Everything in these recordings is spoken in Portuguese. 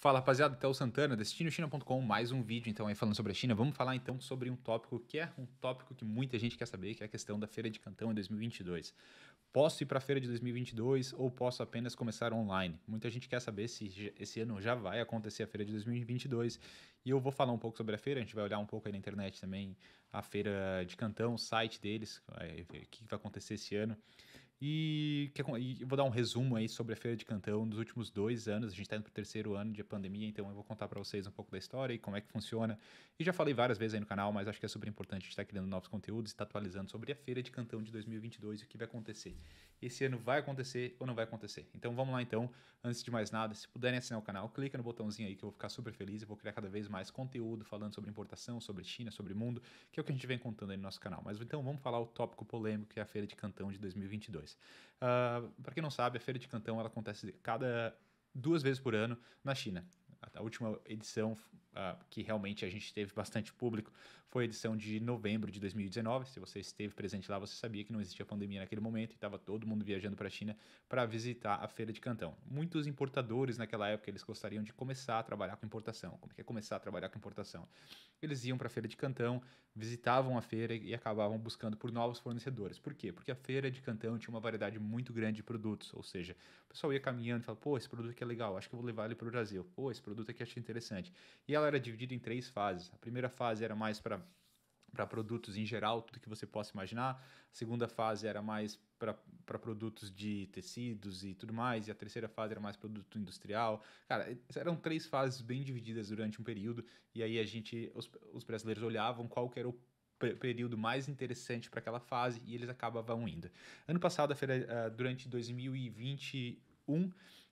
Fala rapaziada, Theo Santana, destinochina.com, mais um vídeo então aí falando sobre a China. Vamos falar então sobre um tópico que é um tópico que muita gente quer saber, que é a questão da Feira de Cantão em 2022. Posso ir para a Feira de 2022 ou posso apenas começar online? Muita gente quer saber se esse ano já vai acontecer a Feira de 2022 e eu vou falar um pouco sobre a feira, a gente vai olhar um pouco aí na internet também a Feira de Cantão, o site deles, é, o que vai acontecer esse ano. E, que, e vou dar um resumo aí sobre a Feira de Cantão dos últimos dois anos. A gente está indo para o terceiro ano de pandemia, então eu vou contar para vocês um pouco da história e como é que funciona. E já falei várias vezes aí no canal, mas acho que é super importante a gente estar tá criando novos conteúdos e estar tá atualizando sobre a Feira de Cantão de 2022 e o que vai acontecer esse ano vai acontecer ou não vai acontecer. Então vamos lá então, antes de mais nada, se puderem assinar o canal, clica no botãozinho aí que eu vou ficar super feliz e vou criar cada vez mais conteúdo falando sobre importação, sobre China, sobre mundo, que é o que a gente vem contando aí no nosso canal. Mas então vamos falar o tópico polêmico que é a Feira de Cantão de 2022. Uh, Para quem não sabe, a Feira de Cantão ela acontece cada duas vezes por ano na China. A última edição uh, que realmente a gente teve bastante público, foi a edição de novembro de 2019. Se você esteve presente lá, você sabia que não existia pandemia naquele momento e estava todo mundo viajando para a China para visitar a feira de Cantão. Muitos importadores naquela época eles gostariam de começar a trabalhar com importação. Como é que é começar a trabalhar com importação? Eles iam para a feira de Cantão, visitavam a feira e acabavam buscando por novos fornecedores. Por quê? Porque a feira de Cantão tinha uma variedade muito grande de produtos, ou seja, o pessoal ia caminhando e falava: pô, esse produto aqui é legal, acho que eu vou levar ele para o Brasil. Pô, esse produto aqui achei interessante. E ela era dividida em três fases. A primeira fase era mais para para produtos em geral, tudo que você possa imaginar. A segunda fase era mais para produtos de tecidos e tudo mais. E a terceira fase era mais produto industrial. Cara, eram três fases bem divididas durante um período. E aí a gente, os, os brasileiros olhavam qual era o período mais interessante para aquela fase e eles acabavam indo. Ano passado, eh, durante 2021,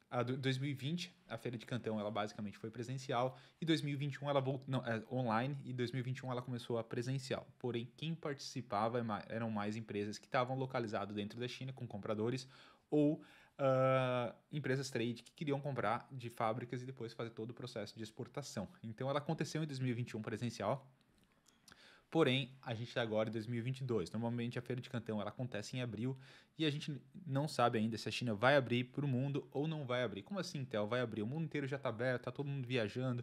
a 2020, a Feira de Cantão, ela basicamente foi presencial, e 2021 ela voltou, não, é, online, e 2021 ela começou a presencial. Porém, quem participava é eram mais empresas que estavam localizadas dentro da China, com compradores, ou uh, empresas trade que queriam comprar de fábricas e depois fazer todo o processo de exportação. Então, ela aconteceu em 2021 presencial, Porém, a gente está agora em 2022. Normalmente a feira de Cantão ela acontece em abril e a gente não sabe ainda se a China vai abrir para o mundo ou não vai abrir. Como assim, Tel? Vai abrir? O mundo inteiro já está aberto, está todo mundo viajando.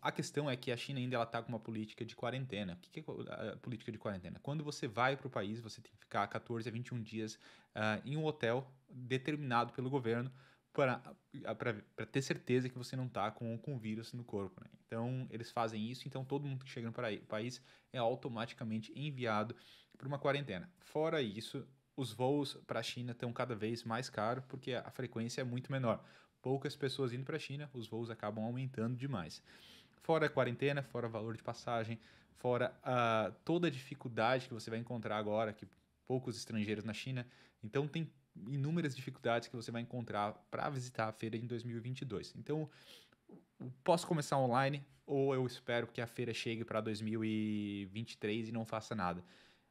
A questão é que a China ainda está com uma política de quarentena. O que é a política de quarentena? Quando você vai para o país, você tem que ficar 14 a 21 dias uh, em um hotel determinado pelo governo para ter certeza que você não está com, com vírus no corpo. Né? Então, eles fazem isso, então todo mundo que chega no país é automaticamente enviado para uma quarentena. Fora isso, os voos para a China estão cada vez mais caros porque a frequência é muito menor. Poucas pessoas indo para a China, os voos acabam aumentando demais. Fora a quarentena, fora o valor de passagem, fora uh, toda a dificuldade que você vai encontrar agora, que poucos estrangeiros na China. Então tem inúmeras dificuldades que você vai encontrar para visitar a feira em 2022. Então, posso começar online ou eu espero que a feira chegue para 2023 e não faça nada.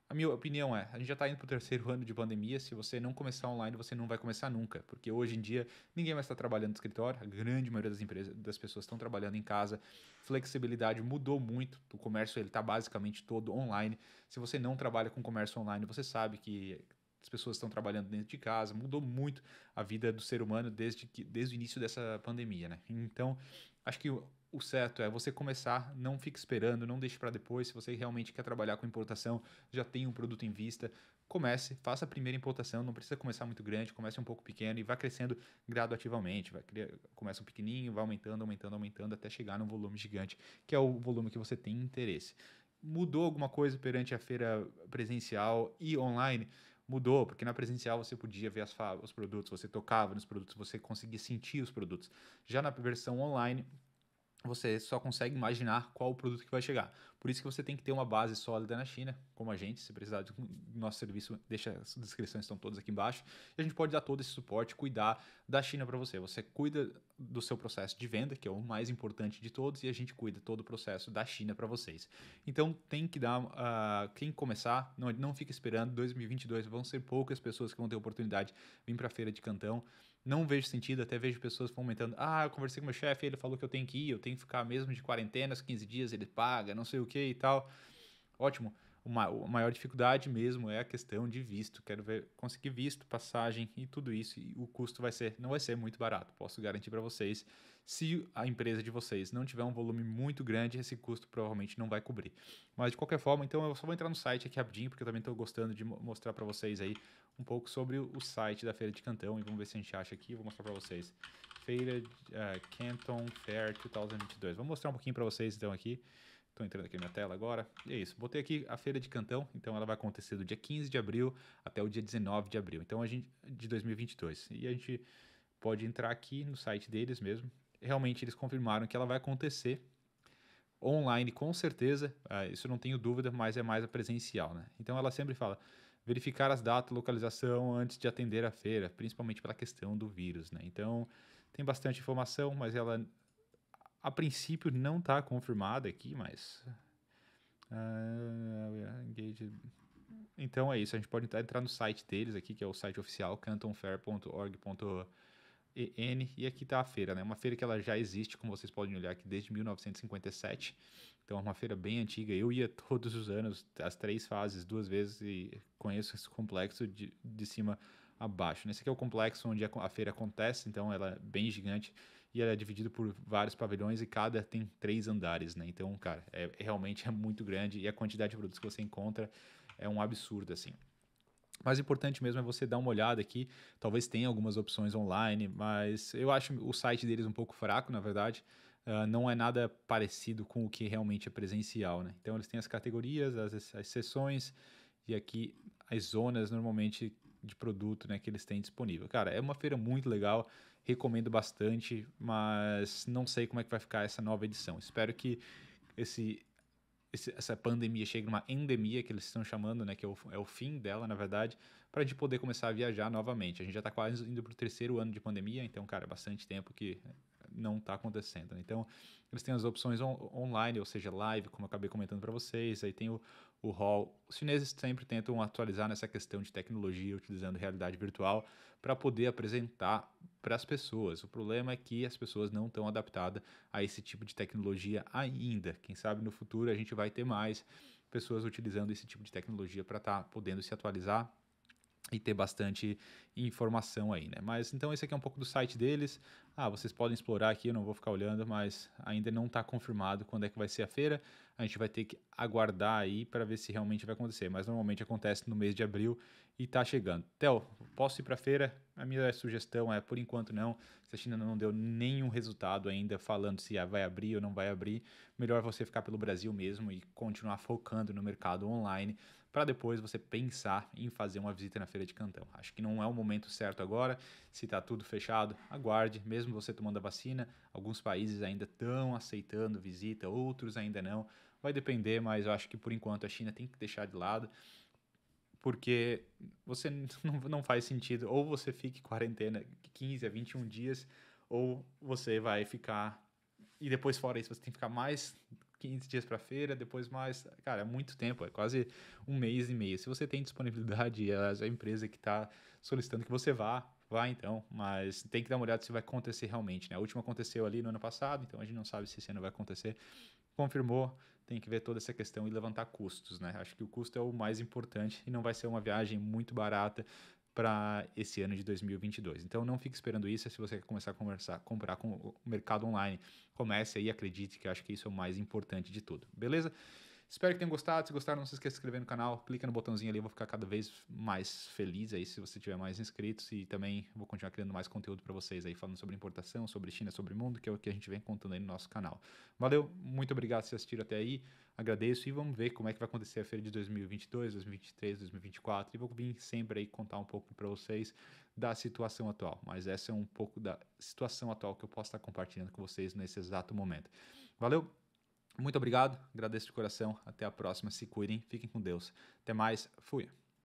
A minha opinião é, a gente já está indo para o terceiro ano de pandemia, se você não começar online, você não vai começar nunca, porque hoje em dia ninguém mais está trabalhando no escritório, a grande maioria das, empresas, das pessoas estão trabalhando em casa, flexibilidade mudou muito, o comércio está basicamente todo online, se você não trabalha com comércio online, você sabe que as pessoas estão trabalhando dentro de casa, mudou muito a vida do ser humano desde, que, desde o início dessa pandemia, né? Então, acho que o, o certo é você começar, não fique esperando, não deixe para depois. Se você realmente quer trabalhar com importação, já tem um produto em vista, comece, faça a primeira importação, não precisa começar muito grande, comece um pouco pequeno e vá crescendo gradativamente. Vai criar, começa um pequenininho, vai aumentando, aumentando, aumentando até chegar num volume gigante, que é o volume que você tem interesse. Mudou alguma coisa perante a feira presencial e online? mudou, porque na presencial você podia ver as os produtos, você tocava nos produtos, você conseguia sentir os produtos. Já na versão online, você só consegue imaginar qual o produto que vai chegar. Por isso que você tem que ter uma base sólida na China, como a gente, se precisar do nosso serviço, deixa as descrições estão todas aqui embaixo. E a gente pode dar todo esse suporte, cuidar da China para você. Você cuida do seu processo de venda, que é o mais importante de todos, e a gente cuida todo o processo da China para vocês. Então tem que dar, uh, quem começar, não, não fica esperando 2022, vão ser poucas pessoas que vão ter oportunidade de vir para a feira de Cantão não vejo sentido, até vejo pessoas fomentando, ah, eu conversei com meu chefe, ele falou que eu tenho que ir, eu tenho que ficar mesmo de quarentena, 15 dias ele paga, não sei o que e tal. Ótimo a maior dificuldade mesmo é a questão de visto. Quero ver conseguir visto, passagem e tudo isso. E o custo vai ser, não vai ser muito barato. Posso garantir para vocês, se a empresa de vocês não tiver um volume muito grande, esse custo provavelmente não vai cobrir. Mas de qualquer forma, então eu só vou entrar no site aqui rapidinho, porque eu também estou gostando de mostrar para vocês aí um pouco sobre o site da Feira de Cantão e vamos ver se a gente acha aqui. Vou mostrar para vocês feira uh, eh, Canton Fair 2022. Vou mostrar um pouquinho para vocês então aqui. Estou entrando aqui na minha tela agora. E é isso. Botei aqui a feira de Cantão, então ela vai acontecer do dia 15 de abril até o dia 19 de abril. Então a gente de 2022. E a gente pode entrar aqui no site deles mesmo. Realmente eles confirmaram que ela vai acontecer online com certeza, uh, isso não tenho dúvida, mas é mais a presencial, né? Então ela sempre fala verificar as datas, localização antes de atender a feira, principalmente pela questão do vírus, né? Então tem bastante informação, mas ela a princípio não está confirmada aqui, mas. Uh, então é isso, a gente pode entrar no site deles aqui, que é o site oficial cantonfair.org.en e aqui está a feira, né? Uma feira que ela já existe, como vocês podem olhar aqui, desde 1957. Então é uma feira bem antiga. Eu ia todos os anos, as três fases, duas vezes, e conheço esse complexo de, de cima abaixo. Né? Esse aqui é o complexo onde a feira acontece, então ela é bem gigante e ela é dividida por vários pavilhões e cada tem três andares, né? Então, cara, é, é realmente é muito grande e a quantidade de produtos que você encontra é um absurdo, assim. Mais importante mesmo é você dar uma olhada aqui. Talvez tenha algumas opções online, mas eu acho o site deles um pouco fraco, na verdade. Uh, não é nada parecido com o que realmente é presencial, né? Então eles têm as categorias, as, as sessões e aqui as zonas normalmente de produto né, que eles têm disponível. Cara, é uma feira muito legal, recomendo bastante, mas não sei como é que vai ficar essa nova edição. Espero que esse, esse essa pandemia chegue numa endemia, que eles estão chamando, né, que é o, é o fim dela, na verdade, para a gente poder começar a viajar novamente. A gente já está quase indo para o terceiro ano de pandemia, então, cara, é bastante tempo que não está acontecendo. Né? Então, eles têm as opções on online, ou seja, live, como eu acabei comentando para vocês, aí tem o, o hall. Os chineses sempre tentam atualizar nessa questão de tecnologia, utilizando realidade virtual, para poder apresentar para as pessoas. O problema é que as pessoas não estão adaptadas a esse tipo de tecnologia ainda. Quem sabe no futuro a gente vai ter mais pessoas utilizando esse tipo de tecnologia para estar tá podendo se atualizar e ter bastante informação aí, né? Mas então esse aqui é um pouco do site deles. Ah, vocês podem explorar aqui, eu não vou ficar olhando, mas ainda não está confirmado quando é que vai ser a feira. A gente vai ter que aguardar aí para ver se realmente vai acontecer, mas normalmente acontece no mês de abril e está chegando. Theo, posso ir para a feira? A minha sugestão é, por enquanto não, se a China não deu nenhum resultado ainda falando se vai abrir ou não vai abrir, melhor você ficar pelo Brasil mesmo e continuar focando no mercado online para depois você pensar em fazer uma visita na feira de Cantão. Acho que não é o momento certo agora, se está tudo fechado, aguarde, mesmo você tomando a vacina, alguns países ainda estão aceitando visita, outros ainda não. Vai depender, mas eu acho que por enquanto a China tem que deixar de lado porque você não faz sentido. Ou você fica em quarentena 15 a 21 dias, ou você vai ficar. E depois, fora isso, você tem que ficar mais 15 dias para feira, depois mais. Cara, é muito tempo, é quase um mês e meio. Se você tem disponibilidade, é, é a empresa que está solicitando que você vá, vá então, mas tem que dar uma olhada se vai acontecer realmente, né? A última aconteceu ali no ano passado, então a gente não sabe se esse ano vai acontecer. Confirmou, tem que ver toda essa questão e levantar custos, né? Acho que o custo é o mais importante e não vai ser uma viagem muito barata para esse ano de 2022. Então não fique esperando isso, se você quer começar a conversar, comprar com o mercado online, comece aí, acredite que eu acho que isso é o mais importante de tudo. Beleza? Espero que tenham gostado. Se gostaram, não se esqueça de se inscrever no canal. Clica no botãozinho ali, eu vou ficar cada vez mais feliz aí se você tiver mais inscritos. E também vou continuar criando mais conteúdo para vocês aí, falando sobre importação, sobre China, sobre o mundo, que é o que a gente vem contando aí no nosso canal. Valeu, muito obrigado por assistir até aí. Agradeço e vamos ver como é que vai acontecer a feira de 2022, 2023, 2024. E vou vir sempre aí contar um pouco para vocês da situação atual. Mas essa é um pouco da situação atual que eu posso estar compartilhando com vocês nesse exato momento. Valeu, muito obrigado, agradeço de coração. Até a próxima, se cuidem, fiquem com Deus. Até mais, fui.